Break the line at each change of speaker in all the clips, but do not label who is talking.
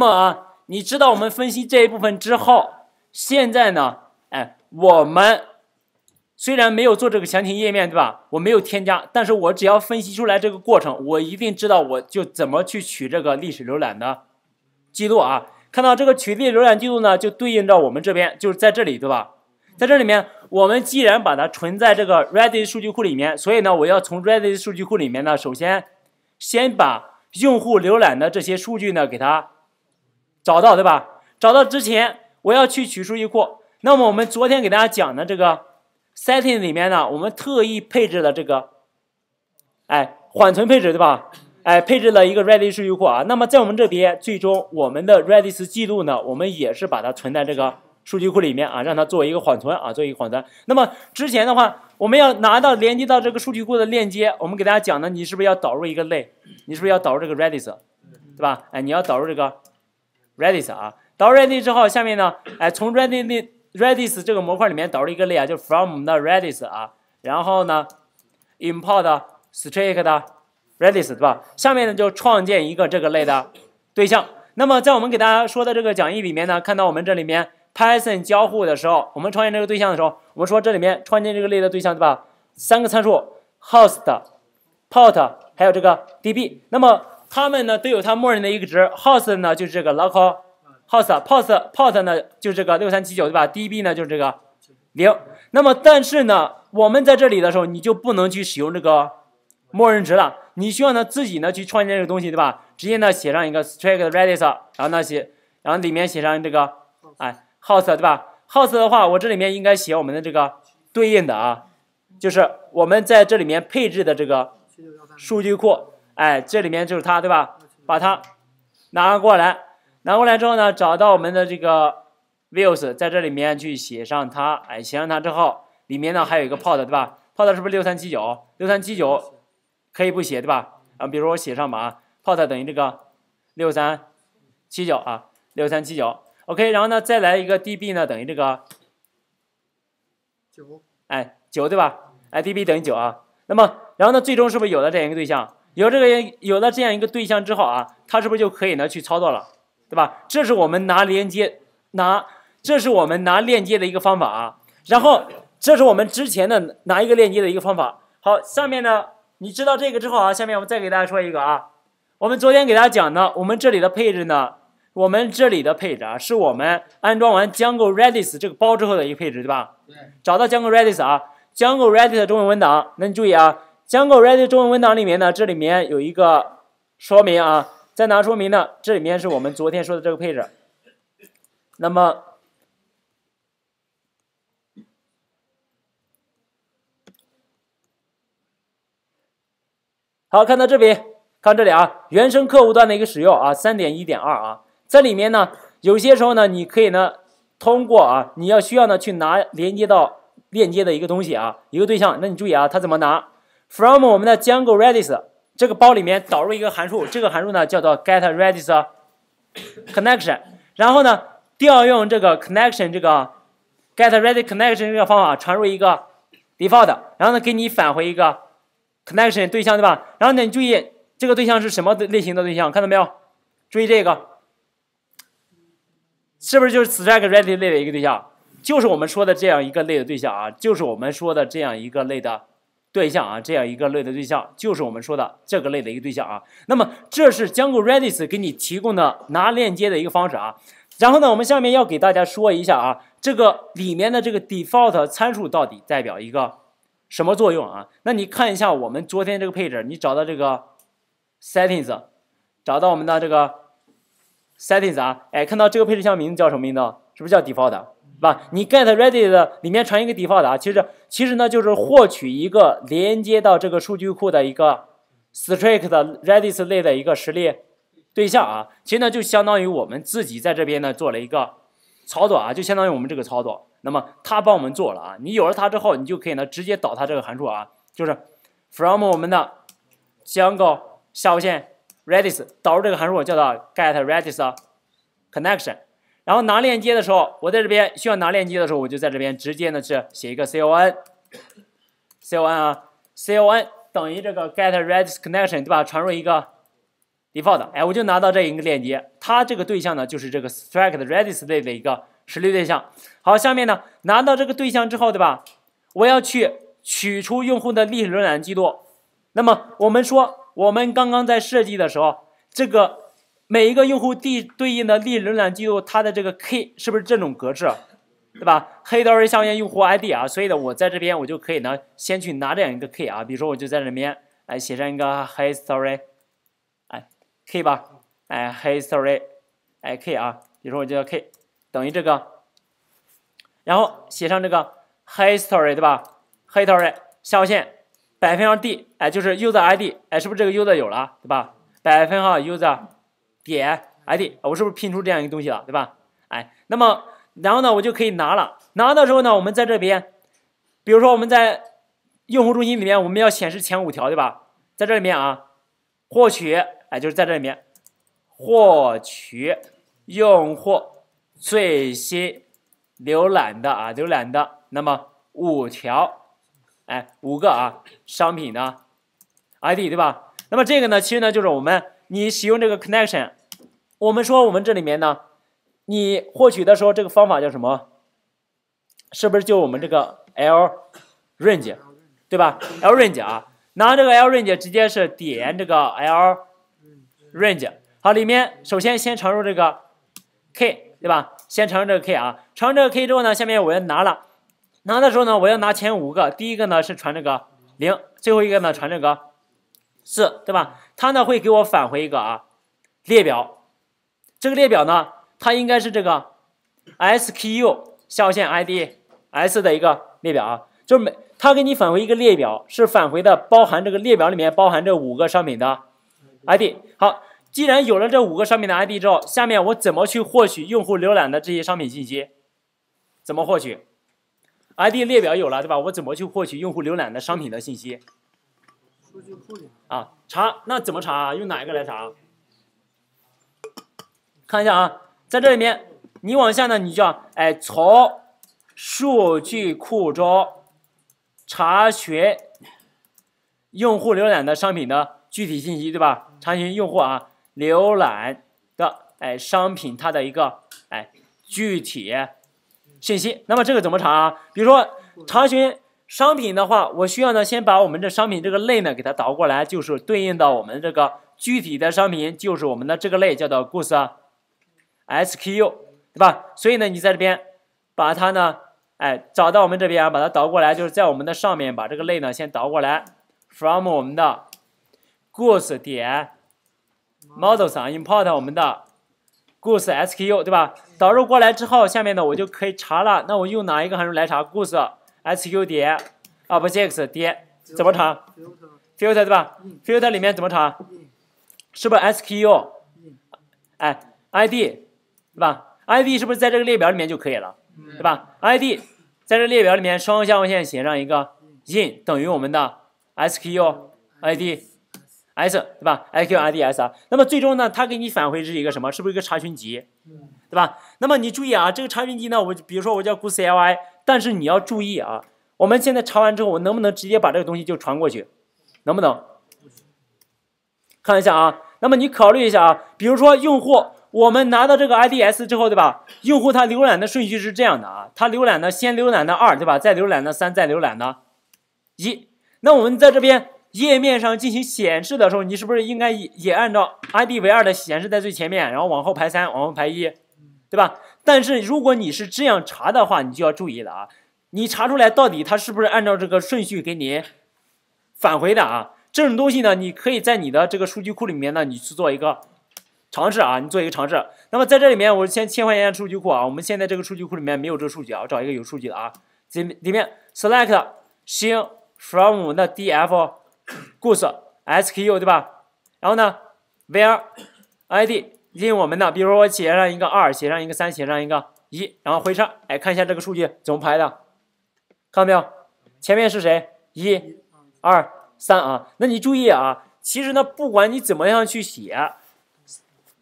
那么啊，你知道我们分析这一部分之后，现在呢，哎，我们虽然没有做这个详情页面，对吧？我没有添加，但是我只要分析出来这个过程，我一定知道我就怎么去取这个历史浏览的记录啊。看到这个取历浏览记录呢，就对应到我们这边就是在这里，对吧？在这里面，我们既然把它存在这个 Redis 数据库里面，所以呢，我要从 Redis 数据库里面呢，首先先把用户浏览的这些数据呢，给它。找到对吧？找到之前我要去取数据库。那么我们昨天给大家讲的这个 setting 里面呢，我们特意配置了这个，哎，缓存配置对吧？哎，配置了一个 Redis 数据库啊。那么在我们这边，最终我们的 Redis 记录呢，我们也是把它存在这个数据库里面啊，让它作为一个缓存啊，做一个缓存。那么之前的话，我们要拿到连接到这个数据库的链接，我们给大家讲的，你是不是要导入一个类？你是不是要导入这个 Redis，对吧？哎，你要导入这个。Redis 啊，导入 Redis 之后，下面呢，哎，从 Redis 这个模块里面导入一个类啊，就是 from 我们的 Redis 啊，然后呢，import strict 的 Redis 对吧？下面呢就创建一个这个类的对象。那么在我们给大家说的这个讲义里面呢，看到我们这里面 Python 交互的时候，我们创建这个对象的时候，我们说这里面创建这个类的对象对吧？三个参数：host、port 还有这个 db。那么他们呢都有它默认的一个值，host 呢就是这个 l o c a l h o s t p o s t p o s 呢就是这个六三七九对吧？db 呢就是这个零。那么但是呢，我们在这里的时候你就不能去使用这个默认值了，你需要呢自己呢去创建这个东西对吧？直接呢写上一个 strict redis，然后呢写，然后里面写上这个哎 host 对吧？host 的话我这里面应该写我们的这个对应的啊，就是我们在这里面配置的这个数据库。哎，这里面就是它，对吧？把它拿过来，拿过来之后呢，找到我们的这个 views，在这里面去写上它。哎，写上它之后，里面呢还有一个 p o t 对吧 p o t 是不是六三七九？六三七九可以不写，对吧？啊，比如说我写上吧啊 p o t 等于这个六三七九啊，六三七九。OK，然后呢，再来一个 db 呢等于这个九，哎，九对吧？哎，db 等于九啊。那么，然后呢，最终是不是有了这样一个对象？有这个有了这样一个对象之后啊，它是不是就可以呢去操作了，对吧？这是我们拿连接拿，这是我们拿链接的一个方法啊。然后这是我们之前的拿一个链接的一个方法。好，下面呢，你知道这个之后啊，下面我们再给大家说一个啊。我们昨天给大家讲的，我们这里的配置呢，我们这里的配置啊，是我们安装完 Django Redis 这个包之后的一个配置，对吧？对。找到 Django Redis 啊，Django Redis 中文文档，那你注意啊。l 狗 ready 中文文档里面呢，这里面有一个说明啊，在哪说明呢？这里面是我们昨天说的这个配置。那么，好，看到这边，看这里啊，原生客户端的一个使用啊，三点一点二啊，在里面呢，有些时候呢，你可以呢，通过啊，你要需要呢去拿连接到链接的一个东西啊，一个对象，那你注意啊，它怎么拿？from 我们的 Django Redis 这个包里面导入一个函数，这个函数呢叫做 get Redis connection，然后呢调用这个 connection 这个 get Redis connection 这个方法传入一个 default，然后呢给你返回一个 connection 对象，对吧？然后呢你注意这个对象是什么类型的对象，看到没有？注意这个是不是就是 Stack Redis 类的一个对象？就是我们说的这样一个类的对象啊，就是我们说的这样一个类的。对象啊，这样一个类的对象，就是我们说的这个类的一个对象啊。那么这是 Django Redis 给你提供的拿链接的一个方式啊。然后呢，我们下面要给大家说一下啊，这个里面的这个 default 参数到底代表一个什么作用啊？那你看一下我们昨天这个配置，你找到这个 settings，找到我们的这个 settings 啊，哎，看到这个配置项名字叫什么名字？是不是叫 default？吧，你 get ready 的里面传一个 default 啊，其实其实呢就是获取一个连接到这个数据库的一个 strict 的 redis 类的一个实例对象啊，其实呢就相当于我们自己在这边呢做了一个操作啊，就相当于我们这个操作，那么它帮我们做了啊，你有了它之后，你就可以呢直接导它这个函数啊，就是 from 我们的 django 下划线 redis 导入这个函数叫做 get redis connection。然后拿链接的时候，我在这边需要拿链接的时候，我就在这边直接呢是写一个 con，con 啊，con 等于这个 get redis connection，对吧？传入一个 default，哎，我就拿到这一个链接。它这个对象呢，就是这个 s t r k e t redis 类的一个实例对象。好，下面呢拿到这个对象之后，对吧？我要去取出用户的历史浏览记录。那么我们说，我们刚刚在设计的时候，这个。每一个用户 D 对应的历浏览记录，它的这个 K 是不是这种格式，对吧 h i s t o r 用户 ID 啊，所以呢，我在这边我就可以呢，先去拿这样一个 K 啊，比如说我就在这边哎写上一个 History，哎 K 吧，哎 History，哎 K 啊，比如说我就 K 等于这个，然后写上这个 History 对吧？History 下划线百分号 D 哎就是 User ID 哎是不是这个 User 有了对吧？百分号 User。点 ID，我是不是拼出这样一个东西了，对吧？哎，那么然后呢，我就可以拿了。拿到时候呢，我们在这边，比如说我们在用户中心里面，我们要显示前五条，对吧？在这里面啊，获取，哎，就是在这里面获取用户最新浏览的啊，浏览的那么五条，哎，五个啊商品的 ID，对吧？那么这个呢，其实呢就是我们你使用这个 connection。我们说我们这里面呢，你获取的时候这个方法叫什么？是不是就我们这个 l range，对吧？l range 啊，拿这个 l range 直接是点这个 l range。好，里面首先先传入这个 k，对吧？先传这个 k 啊，传这个 k 之后呢，下面我要拿了，拿的时候呢，我要拿前五个，第一个呢是传这个零，最后一个呢传这个四，对吧？它呢会给我返回一个啊列表。这个列表呢，它应该是这个 SKU 下划线 ID S 的一个列表啊，就是每它给你返回一个列表，是返回的包含这个列表里面包含这五个商品的 ID。好，既然有了这五个商品的 ID 之后，下面我怎么去获取用户浏览的这些商品信息？怎么获取？ID 列表有了，对吧？我怎么去获取用户浏览的商品的信息？数据库里啊，查那怎么查啊？用哪一个来查？看一下啊，在这里面，你往下呢，你就要哎，从数据库中查询用户浏览的商品的具体信息，对吧？查询用户啊，浏览的哎商品它的一个哎具体信息。那么这个怎么查啊？比如说查询商品的话，我需要呢先把我们的商品这个类呢给它倒过来，就是对应到我们这个具体的商品，就是我们的这个类叫做 goods。SKU 对吧？所以呢，你在这边把它呢，哎，找到我们这边啊，把它倒过来，就是在我们的上面把这个类呢先倒过来，from 我们的 goods 点 models 啊，import 我们的 goods SKU 对吧？导入过来之后，下面呢我就可以查了。那我用哪一个函数来查 goods SKU 点 objects 点怎么查？filter，filter 对吧？filter 里面怎么查？是不是 SKU？哎，ID。对吧？id 是不是在这个列表里面就可以了？对吧？id 在这列表里面，双向划线写上一个 in 等于我们的 sku id s，对吧？sku id s 啊。那么最终呢，它给你返回是一个什么？是不是一个查询集？对吧？那么你注意啊，这个查询集呢，我比如说我叫 goose ly，但是你要注意啊，我们现在查完之后，我能不能直接把这个东西就传过去？能不能？看一下啊。那么你考虑一下啊，比如说用户。我们拿到这个 IDS 之后，对吧？用户他浏览的顺序是这样的啊，他浏览的先浏览的二，对吧？再浏览的三，再浏览的一。那我们在这边页面上进行显示的时候，你是不是应该也按照 ID 为二的显示在最前面，然后往后排三，往后排一，对吧？但是如果你是这样查的话，你就要注意了啊，你查出来到底他是不是按照这个顺序给你返回的啊？这种东西呢，你可以在你的这个数据库里面呢，你去做一个。尝试啊，你做一个尝试。那么在这里面，我先切换一下数据库啊。我们现在这个数据库里面没有这个数据啊，我找一个有数据的啊。里里面 select 星 from 的 df g o o s e sku 对吧？然后呢，where id in 我们的，比如说我写上一个二，写上一个三，写上一个一，然后回车，哎，看一下这个数据怎么排的，看到没有？前面是谁？一、二、三啊。那你注意啊，其实呢，不管你怎么样去写。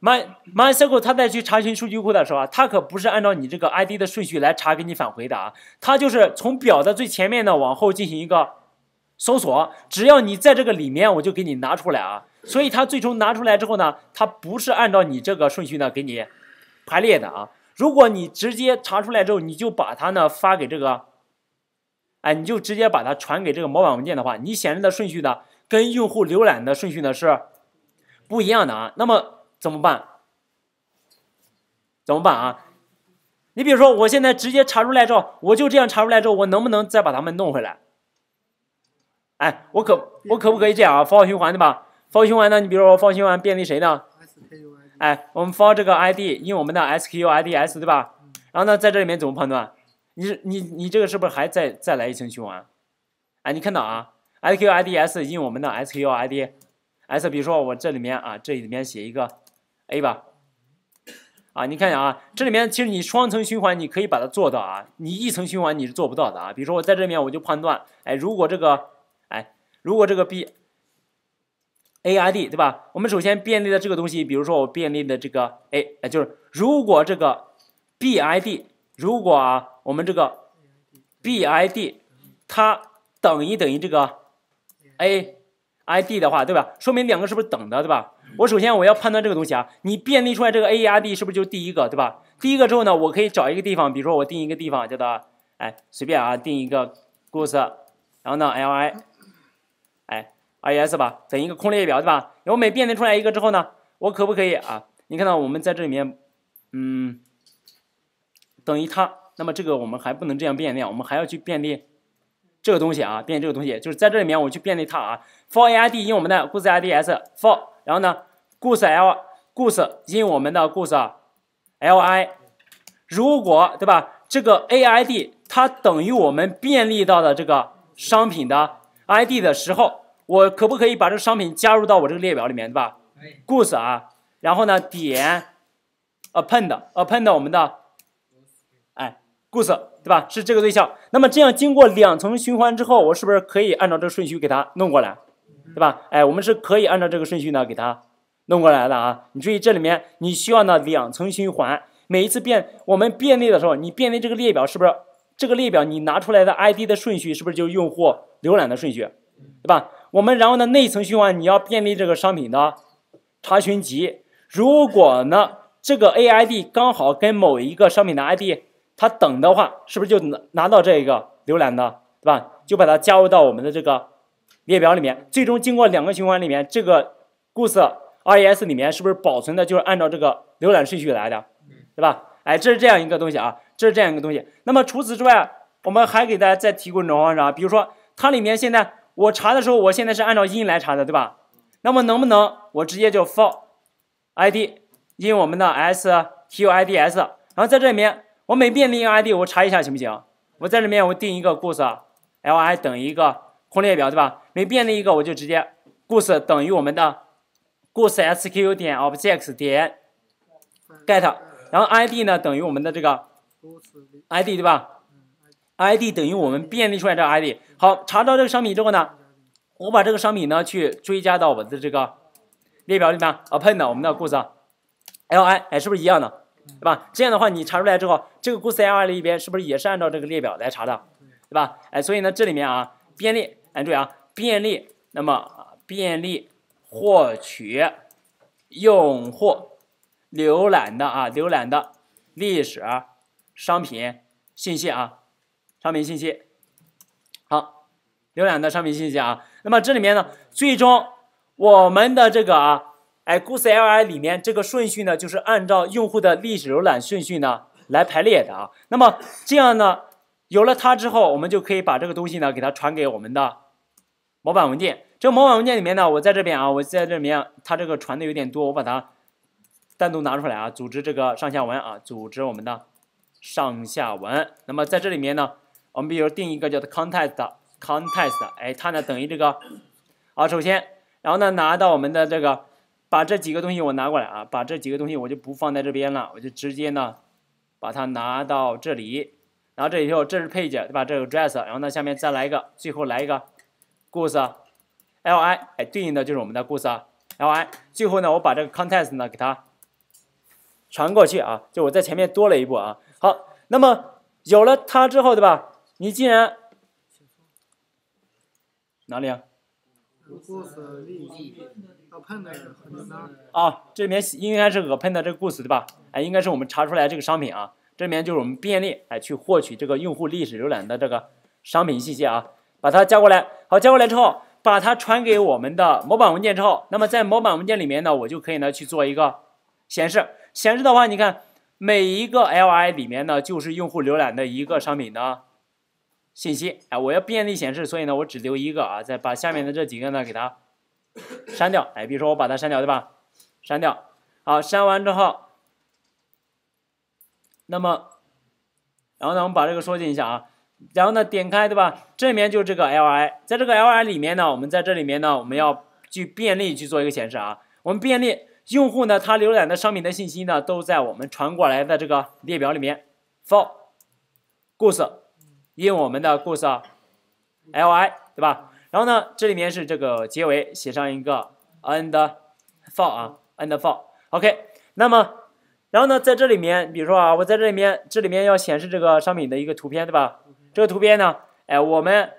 My MySQL 它在去查询数据库的时候啊，它可不是按照你这个 ID 的顺序来查给你返回的啊，它就是从表的最前面的往后进行一个搜索，只要你在这个里面，我就给你拿出来啊。所以它最终拿出来之后呢，它不是按照你这个顺序呢给你排列的啊。如果你直接查出来之后，你就把它呢发给这个，哎，你就直接把它传给这个模板文件的话，你显示的顺序呢跟用户浏览的顺序呢是不一样的啊。那么怎么办？怎么办啊？你比如说，我现在直接查出来之后，我就这样查出来之后，我能不能再把它们弄回来？哎，我可我可不可以这样啊？方循环对吧？方循环，呢？你比如说方循环便利谁呢？哎，我们方这个 I D，因为我们的 S Q I D S 对吧？然后呢，在这里面怎么判断？你你你这个是不是还再再来一层循环？哎，你看到啊，S Q I D S，因为我们的 S Q I D S，比如说我这里面啊，这里面写一个。a 吧，啊，你看一下啊，这里面其实你双层循环你可以把它做到啊，你一层循环你是做不到的啊。比如说我在这面我就判断，哎，如果这个，哎，如果这个 b a i d 对吧？我们首先便利的这个东西，比如说我便利的这个 a，哎，就是如果这个 b i d，如果啊，我们这个 b i d 它等于等于这个 a i d 的话，对吧？说明两个是不是等的，对吧？我首先我要判断这个东西啊，你便利出来这个 A R D 是不是就是第一个，对吧？第一个之后呢，我可以找一个地方，比如说我定一个地方叫做，哎，随便啊，定一个 goods，然后呢 L I，哎，R E S 吧，整一个空列表，对吧？然后每便利出来一个之后呢，我可不可以啊？你看到我们在这里面，嗯，等于它，那么这个我们还不能这样变量，我们还要去便利。这个东西啊，变这个东西，就是在这里面我去便利它啊，for A E R D 用我们的 goods R D S for。然后呢，goods l goods，因为我们的 goods l i，如果对吧，这个 a i d 它等于我们便利到的这个商品的 i d 的时候，我可不可以把这个商品加入到我这个列表里面，对吧？goods 啊，然后呢，点 append append 我们的，哎，goods 对吧？是这个对象。那么这样经过两层循环之后，我是不是可以按照这个顺序给它弄过来？对吧？哎，我们是可以按照这个顺序呢给它弄过来的啊。你注意这里面你需要呢两层循环，每一次变我们便利的时候，你便利这个列表是不是这个列表你拿出来的 ID 的顺序是不是就是用户浏览的顺序，对吧？我们然后呢内层循环你要便利这个商品的查询集，如果呢这个 AID 刚好跟某一个商品的 ID 它等的话，是不是就拿拿到这个浏览的，对吧？就把它加入到我们的这个。列表里面，最终经过两个循环里面，这个故事 res 里面是不是保存的就是按照这个浏览顺序来的，对吧？哎，这是这样一个东西啊，这是这样一个东西。那么除此之外，我们还给大家再提供一种方式啊，比如说它里面现在我查的时候，我现在是按照音来查的，对吧？那么能不能我直接就 for i d 因为我们的 s t u ids，然后在这里面我每遍历一个 id，我查一下行不行？我在里面我定一个故事 li 等于一个。空列表对吧？没变历一个，我就直接 goods 等于我们的 goods s q 点 object s 点 get，然后 id 呢等于我们的这个 id 对吧？id 等于我们便利出来这个 id。好，查到这个商品之后呢，我把这个商品呢去追加到我的这个列表里面，append 我们的 goods li，哎，是不是一样的？对吧？这样的话，你查出来之后，这个 goods li 里边是不是也是按照这个列表来查的？对吧？哎，所以呢，这里面啊。便利，哎，注意啊，便利，那么便利获取用户浏览的啊，浏览的历史商品信息啊，商品信息，好，浏览的商品信息啊，那么这里面呢，最终我们的这个啊，哎，goods li 里面这个顺序呢，就是按照用户的历史浏览顺序呢来排列的啊，那么这样呢。有了它之后，我们就可以把这个东西呢给它传给我们的模板文件。这个模板文件里面呢，我在这边啊，我在这里面，它这个传的有点多，我把它单独拿出来啊，组织这个上下文啊，组织我们的上下文。那么在这里面呢，我们比如定一个叫做 context context，哎，它呢等于这个啊，首先，然后呢拿到我们的这个，把这几个东西我拿过来啊，把这几个东西我就不放在这边了，我就直接呢把它拿到这里。然后这里头，这是 page 对吧？这个 dress，然后呢，下面再来一个，最后来一个 goods，li 哎，对应的就是我们的 goods，li。最后呢，我把这个 context 呢给它传过去啊，就我在前面多了一步啊。好，那么有了它之后，对吧？你既然哪里啊 g o o li，啊。这里面应该是 e n 的这个 goods 对吧？哎，应该是我们查出来这个商品啊。这里面就是我们便利哎，去获取这个用户历史浏览的这个商品信息啊，把它加过来。好，加过来之后，把它传给我们的模板文件之后，那么在模板文件里面呢，我就可以呢去做一个显示。显示的话，你看每一个 li 里面呢，就是用户浏览的一个商品的信息。哎，我要便利显示，所以呢，我只留一个啊，再把下面的这几个呢给它删掉。哎，比如说我把它删掉，对吧？删掉。好，删完之后。那么，然后呢，我们把这个缩进一下啊。然后呢，点开对吧？这里面就是这个 li，在这个 li 里面呢，我们在这里面呢，我们要去便利去做一个显示啊。我们便利用户呢，他浏览的商品的信息呢，都在我们传过来的这个列表里面。for goods，用我们的 goods li 对吧？然后呢，这里面是这个结尾，写上一个 and for 啊，and for。OK，那么。然后呢，在这里面，比如说啊，我在这里面，这里面要显示这个商品的一个图片，对吧？这个图片呢，哎，我们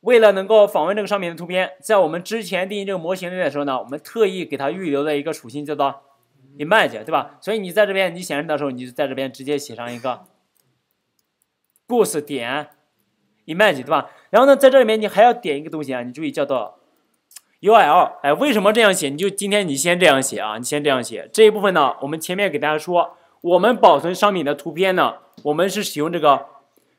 为了能够访问这个商品的图片，在我们之前定义这个模型的时候呢，我们特意给它预留了一个属性叫做 image，对吧？所以你在这边你显示的时候，你就在这边直接写上一个 g o o s e 点 image，对吧？然后呢，在这里面你还要点一个东西啊，你注意叫做。U L，哎，为什么这样写？你就今天你先这样写啊，你先这样写这一部分呢？我们前面给大家说，我们保存商品的图片呢，我们是使用这个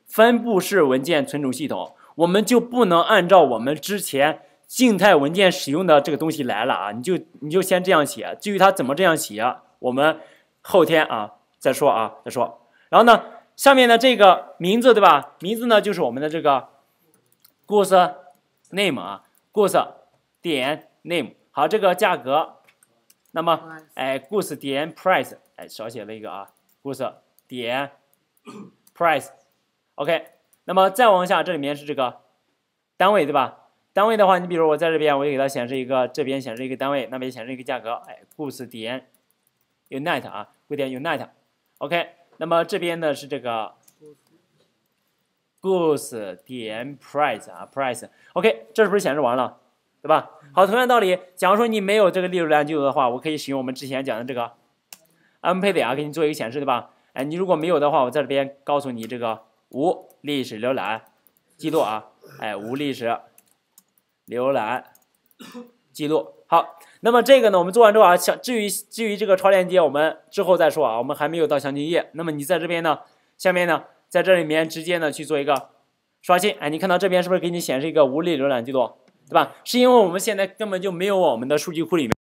分布式文件存储系统，我们就不能按照我们之前静态文件使用的这个东西来了啊。你就你就先这样写，至于它怎么这样写，我们后天啊再说啊再说。然后呢，下面的这个名字对吧？名字呢就是我们的这个 goods name 啊 goods。点 name 好，这个价格，那么哎 goose 点 price 哎少写了一个啊 goose 点 price，OK，那么再往下，这里面是这个单位对吧？单位的话，你比如我在这边，我也给它显示一个，这边显示一个单位，那边显示一个价格，哎 goose 点 unite 啊 g o o d 点 unite，OK，那么这边呢是这个 goose 点 price 啊 price，OK，这是不是显示完了？对吧？好，同样道理，假如说你没有这个浏览记录的话，我可以使用我们之前讲的这个 M 配 d 啊，给你做一个显示，对吧？哎，你如果没有的话，我在这边告诉你这个无历史浏览记录啊，哎，无历史浏览记录。好，那么这个呢，我们做完之后啊，至于至于这个超链接，我们之后再说啊，我们还没有到详情页。那么你在这边呢，下面呢，在这里面直接呢去做一个刷新，哎，你看到这边是不是给你显示一个无历浏览记录？对吧？是因为我们现在根本就没有我们的数据库里面，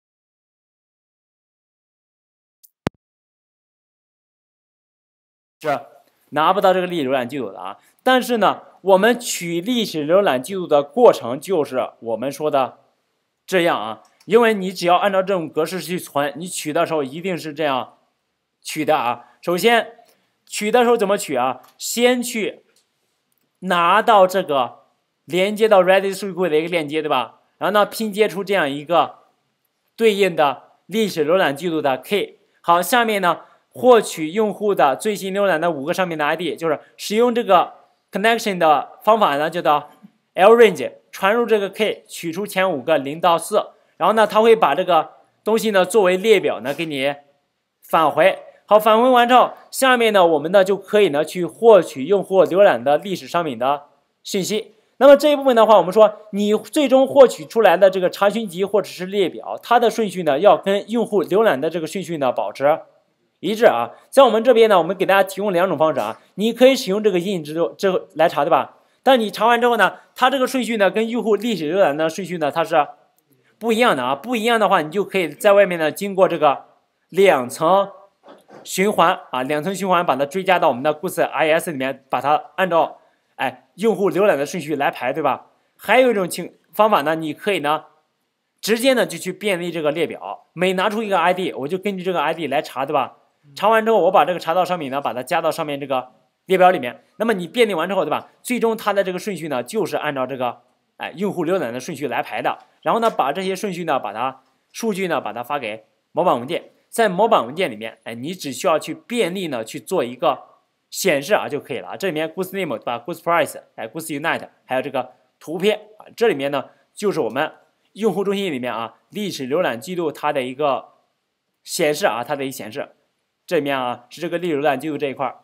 是拿不到这个历史浏览记录的啊。但是呢，我们取历史浏览记录的过程就是我们说的这样啊。因为你只要按照这种格式去存，你取的时候一定是这样取的啊。首先，取的时候怎么取啊？先去拿到这个。连接到 Redis 数据库的一个链接，对吧？然后呢，拼接出这样一个对应的历史浏览记录的 k。好，下面呢，获取用户的最新浏览的五个商品的 ID，就是使用这个 connection 的方法呢，叫做 lrange，传入这个 k，取出前五个，零到四。然后呢，它会把这个东西呢作为列表呢给你返回。好，返回完之后，下面呢，我们呢就可以呢去获取用户浏览的历史商品的信息。那么这一部分的话，我们说你最终获取出来的这个查询集或者是列表，它的顺序呢要跟用户浏览的这个顺序呢保持一致啊。在我们这边呢，我们给大家提供两种方式啊，你可以使用这个阴影制度之后来查，对吧？但你查完之后呢，它这个顺序呢跟用户历史浏览的顺序呢它是不一样的啊。不一样的话，你就可以在外面呢经过这个两层循环啊，两层循环把它追加到我们的故事 IS 里面，把它按照。哎，用户浏览的顺序来排，对吧？还有一种情方法呢，你可以呢，直接呢就去便利这个列表，每拿出一个 ID，我就根据这个 ID 来查，对吧？查完之后，我把这个查到商品呢，把它加到上面这个列表里面。那么你便利完之后，对吧？最终它的这个顺序呢，就是按照这个哎用户浏览的顺序来排的。然后呢，把这些顺序呢，把它数据呢，把它发给模板文件，在模板文件里面，哎，你只需要去便利呢去做一个。显示啊就可以了啊，这里面 goods name 把 goods price，哎 goods unit，还有这个图片啊，这里面呢就是我们用户中心里面啊历史浏览记录它的一个显示啊，它的一显示，这里面啊是这个历史浏览记录这一块儿。